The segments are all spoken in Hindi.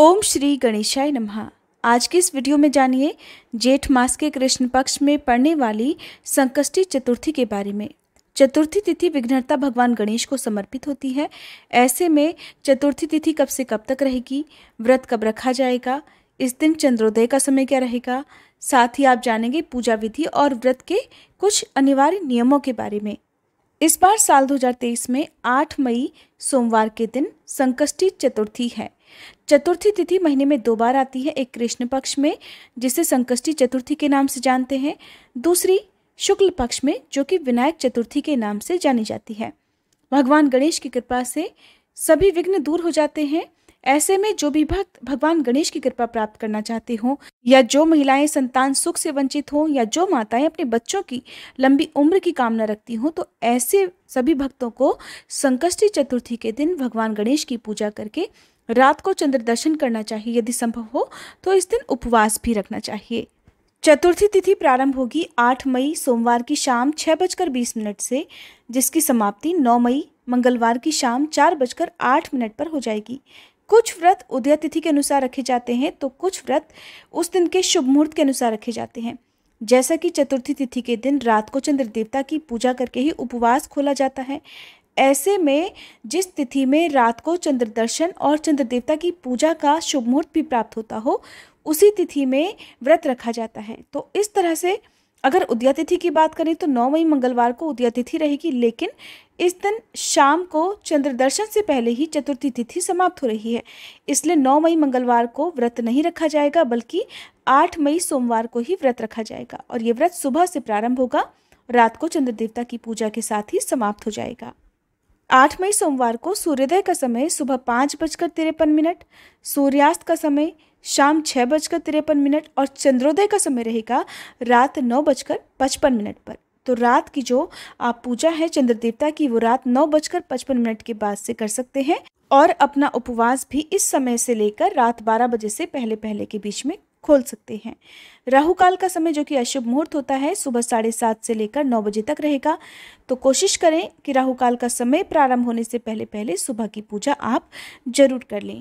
ओम श्री गणेशाय नमः आज के इस वीडियो में जानिए जेठ मास के कृष्ण पक्ष में पड़ने वाली संकष्टी चतुर्थी के बारे में चतुर्थी तिथि विघ्नता भगवान गणेश को समर्पित होती है ऐसे में चतुर्थी तिथि कब से कब तक रहेगी व्रत कब रखा जाएगा इस दिन चंद्रोदय का समय क्या रहेगा साथ ही आप जानेंगे पूजा विधि और व्रत के कुछ अनिवार्य नियमों के बारे में इस बार साल 2023 में 8 मई सोमवार के दिन संकष्टी चतुर्थी है चतुर्थी तिथि महीने में दो बार आती है एक कृष्ण पक्ष में जिसे संकष्टी चतुर्थी के नाम से जानते हैं दूसरी शुक्ल पक्ष में जो कि विनायक चतुर्थी के नाम से जानी जाती है भगवान गणेश की कृपा से सभी विघ्न दूर हो जाते हैं ऐसे में जो भी भक्त भगवान गणेश की कृपा प्राप्त करना चाहते हों या जो महिलाएं संतान सुख से वंचित हों या जो माताएं अपने बच्चों की लंबी उम्र की कामना रखती हों तो ऐसे सभी भक्तों को संकष्टी चतुर्थी के दिन भगवान गणेश की पूजा करके रात को चंद्र दर्शन करना चाहिए यदि संभव हो तो इस दिन उपवास भी रखना चाहिए चतुर्थी तिथि प्रारंभ होगी 8 मई सोमवार की शाम छः बजकर बीस मिनट से जिसकी समाप्ति 9 मई मंगलवार की शाम चार बजकर आठ मिनट पर हो जाएगी कुछ व्रत उदय तिथि के अनुसार रखे जाते हैं तो कुछ व्रत उस दिन के शुभ मुहूर्त के अनुसार रखे जाते हैं जैसा कि चतुर्थी तिथि के दिन रात को चंद्र देवता की पूजा करके ही उपवास खोला जाता है ऐसे में जिस तिथि में रात को चंद्र दर्शन और चंद्र देवता की पूजा का शुभ मुहूर्त भी प्राप्त होता हो उसी तिथि में व्रत रखा जाता है तो इस तरह से अगर उदया तिथि की बात करें तो नौ मई मंगलवार को उदया तिथि रहेगी लेकिन इस दिन शाम को चंद्र दर्शन से पहले ही चतुर्थी तिथि समाप्त हो रही है इसलिए नौ मई मंगलवार को व्रत नहीं रखा जाएगा बल्कि आठ मई सोमवार को ही व्रत रखा जाएगा और ये व्रत सुबह से प्रारंभ होगा रात को चंद्र देवता की पूजा के साथ ही समाप्त हो जाएगा आठ मई सोमवार को सूर्योदय का समय सुबह पाँच बजकर तिरपन मिनट सूर्यास्त का समय शाम छः बजकर तिरपन मिनट और चंद्रोदय का समय रहेगा रात नौ बजकर पचपन मिनट पर तो रात की जो आप पूजा है चंद्र देवता की वो रात नौ बजकर पचपन मिनट के बाद से कर सकते हैं और अपना उपवास भी इस समय से लेकर रात बारह बजे से पहले पहले के बीच में खोल सकते हैं राहु काल का समय जो कि अशुभ मुहूर्त होता है सुबह साढ़े सात से लेकर नौ बजे तक रहेगा तो कोशिश करें कि राहु काल का समय प्रारंभ होने से पहले पहले सुबह की पूजा आप जरूर कर लें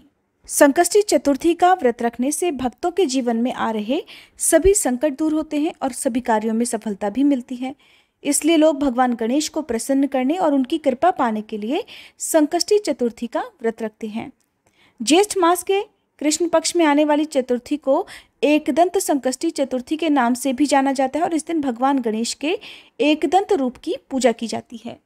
संकष्टी चतुर्थी का व्रत रखने से भक्तों के जीवन में आ रहे सभी संकट दूर होते हैं और सभी कार्यों में सफलता भी मिलती है इसलिए लोग भगवान गणेश को प्रसन्न करने और उनकी कृपा पाने के लिए संकष्टी चतुर्थी का व्रत रखते हैं ज्येष्ठ मास के कृष्ण पक्ष में आने वाली चतुर्थी को एकदंत संकष्टी चतुर्थी के नाम से भी जाना जाता है और इस दिन भगवान गणेश के एकदंत रूप की पूजा की जाती है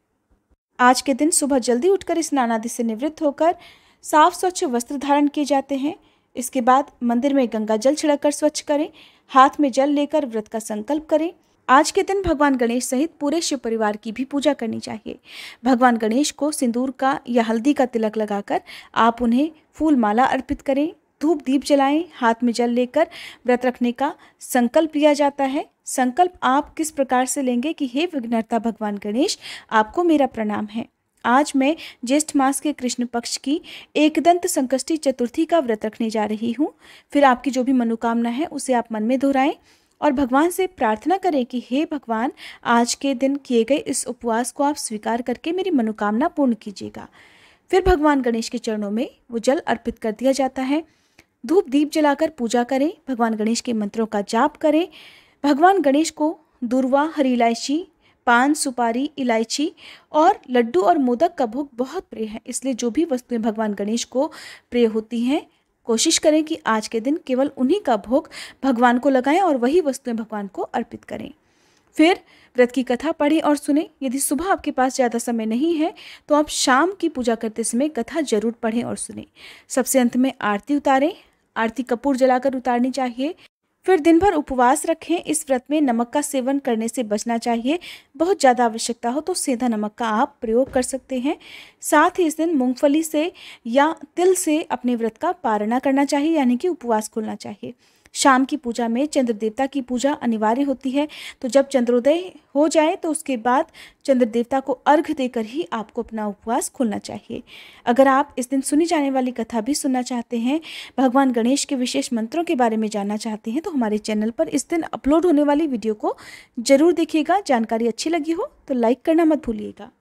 आज के दिन सुबह जल्दी उठकर स्नानादि से निवृत्त होकर साफ स्वच्छ वस्त्र धारण किए जाते हैं इसके बाद मंदिर में गंगा जल छिड़क कर स्वच्छ करें हाथ में जल लेकर व्रत का संकल्प करें आज के दिन भगवान गणेश सहित पूरे शिव परिवार की भी पूजा करनी चाहिए भगवान गणेश को सिंदूर का या हल्दी का तिलक लगाकर आप उन्हें फूल माला अर्पित करें धूप दीप जलाएं हाथ में जल लेकर व्रत रखने का संकल्प लिया जाता है संकल्प आप किस प्रकार से लेंगे कि हे विघ्नता भगवान गणेश आपको मेरा प्रणाम है आज मैं ज्येष्ठ मास के कृष्ण पक्ष की एकदंत संकष्टी चतुर्थी का व्रत रखने जा रही हूँ फिर आपकी जो भी मनोकामना है उसे आप मन में दोहराएं और भगवान से प्रार्थना करें कि हे भगवान आज के दिन किए गए इस उपवास को आप स्वीकार करके मेरी मनोकामना पूर्ण कीजिएगा फिर भगवान गणेश के चरणों में वो जल अर्पित कर दिया जाता है धूप दीप जलाकर पूजा करें भगवान गणेश के मंत्रों का जाप करें भगवान गणेश को दुर्वा हरिलायशी पान सुपारी इलायची और लड्डू और मोदक का भोग बहुत प्रिय है इसलिए जो भी वस्तुएं भगवान गणेश को प्रिय होती हैं कोशिश करें कि आज के दिन केवल उन्हीं का भोग भगवान को लगाएं और वही वस्तुएं भगवान को अर्पित करें फिर व्रत की कथा पढ़ें और सुने यदि सुबह आपके पास ज़्यादा समय नहीं है तो आप शाम की पूजा करते समय कथा जरूर पढ़ें और सुने सबसे अंत में आरती उतारें आरती कपूर जलाकर उतारनी चाहिए फिर दिन भर उपवास रखें इस व्रत में नमक का सेवन करने से बचना चाहिए बहुत ज़्यादा आवश्यकता हो तो सीधा नमक का आप प्रयोग कर सकते हैं साथ ही इस दिन मूंगफली से या तिल से अपने व्रत का पारणा करना चाहिए यानी कि उपवास खोलना चाहिए शाम की पूजा में चंद्र देवता की पूजा अनिवार्य होती है तो जब चंद्रोदय हो जाए तो उसके बाद चंद्र देवता को अर्घ देकर ही आपको अपना उपवास खोलना चाहिए अगर आप इस दिन सुनी जाने वाली कथा भी सुनना चाहते हैं भगवान गणेश के विशेष मंत्रों के बारे में जानना चाहते हैं तो हमारे चैनल पर इस दिन अपलोड होने वाली वीडियो को जरूर देखिएगा जानकारी अच्छी लगी हो तो लाइक करना मत भूलिएगा